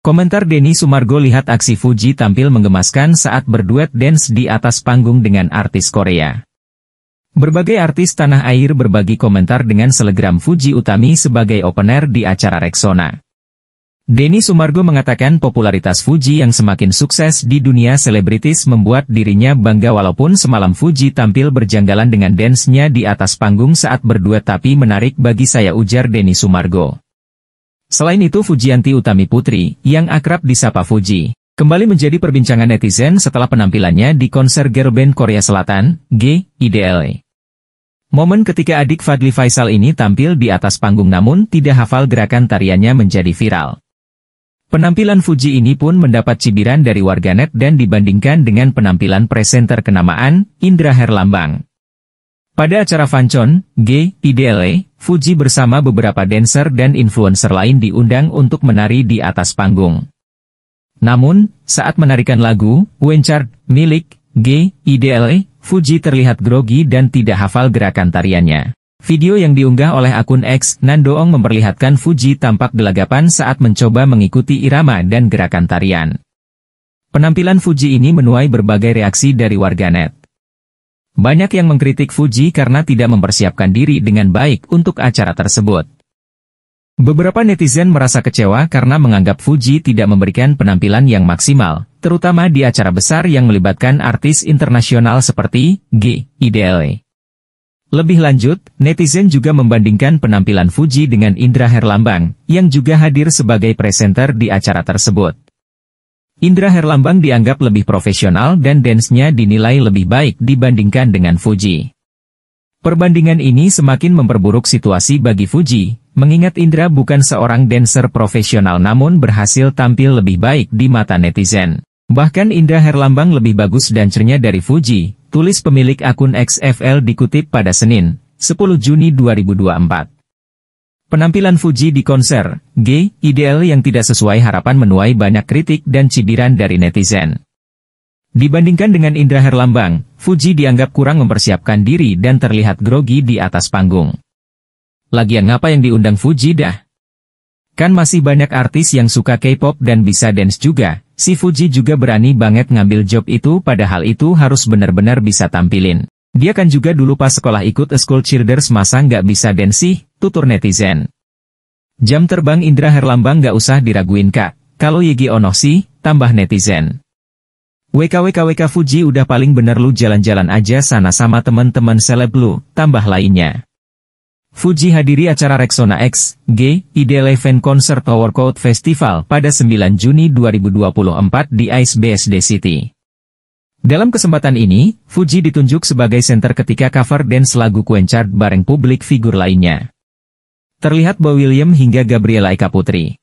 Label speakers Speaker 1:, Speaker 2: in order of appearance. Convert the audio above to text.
Speaker 1: Komentar Denny Sumargo lihat aksi Fuji tampil mengemaskan saat berduet dance di atas panggung dengan artis Korea. Berbagai artis tanah air berbagi komentar dengan selegram Fuji Utami sebagai opener di acara Rexona. Denny Sumargo mengatakan popularitas Fuji yang semakin sukses di dunia selebritis membuat dirinya bangga walaupun semalam Fuji tampil berjanggalan dengan dance-nya di atas panggung saat berduet tapi menarik bagi saya ujar Denny Sumargo. Selain itu Fujianti Utami Putri, yang akrab disapa Fuji, kembali menjadi perbincangan netizen setelah penampilannya di konser Gerben Korea Selatan, G, e. Momen ketika adik Fadli Faisal ini tampil di atas panggung namun tidak hafal gerakan tariannya menjadi viral. Penampilan Fuji ini pun mendapat cibiran dari warganet dan dibandingkan dengan penampilan presenter kenamaan, Indra Herlambang. Pada acara Fancon, G, IDLE, Fuji bersama beberapa dancer dan influencer lain diundang untuk menari di atas panggung. Namun, saat menarikan lagu, Wenchard, milik, G, IDLE, Fuji terlihat grogi dan tidak hafal gerakan tariannya. Video yang diunggah oleh akun X, Nandoong memperlihatkan Fuji tampak gelagapan saat mencoba mengikuti irama dan gerakan tarian. Penampilan Fuji ini menuai berbagai reaksi dari warganet. Banyak yang mengkritik Fuji karena tidak mempersiapkan diri dengan baik untuk acara tersebut. Beberapa netizen merasa kecewa karena menganggap Fuji tidak memberikan penampilan yang maksimal, terutama di acara besar yang melibatkan artis internasional seperti G. IDLE. Lebih lanjut, netizen juga membandingkan penampilan Fuji dengan Indra Herlambang, yang juga hadir sebagai presenter di acara tersebut. Indra Herlambang dianggap lebih profesional dan dance-nya dinilai lebih baik dibandingkan dengan Fuji. Perbandingan ini semakin memperburuk situasi bagi Fuji, mengingat Indra bukan seorang dancer profesional namun berhasil tampil lebih baik di mata netizen. Bahkan Indra Herlambang lebih bagus dancernya dari Fuji, tulis pemilik akun XFL dikutip pada Senin, 10 Juni 2024. Penampilan Fuji di konser, G, ideal yang tidak sesuai harapan menuai banyak kritik dan cibiran dari netizen. Dibandingkan dengan Indra Herlambang, Fuji dianggap kurang mempersiapkan diri dan terlihat grogi di atas panggung. Lagian ngapa yang diundang Fuji dah? Kan masih banyak artis yang suka K-pop dan bisa dance juga, si Fuji juga berani banget ngambil job itu padahal itu harus benar-benar bisa tampilin. Dia kan juga dulu pas sekolah ikut school cheerleaders masa nggak bisa dance tutur netizen. Jam terbang Indra Herlambang nggak usah diraguin kak, kalau Yigi Ono sih, tambah netizen. WKWKWK Fuji udah paling bener lu jalan-jalan aja sana sama teman-teman seleb lu, tambah lainnya. Fuji hadiri acara Rexona X, G, Ideal Event Concert Tower Code Festival pada 9 Juni 2024 di Ice BSD City. Dalam kesempatan ini, Fuji ditunjuk sebagai center ketika cover dance lagu Quenchard bareng publik figur lainnya. Terlihat Bo William hingga Gabriela Eka Putri.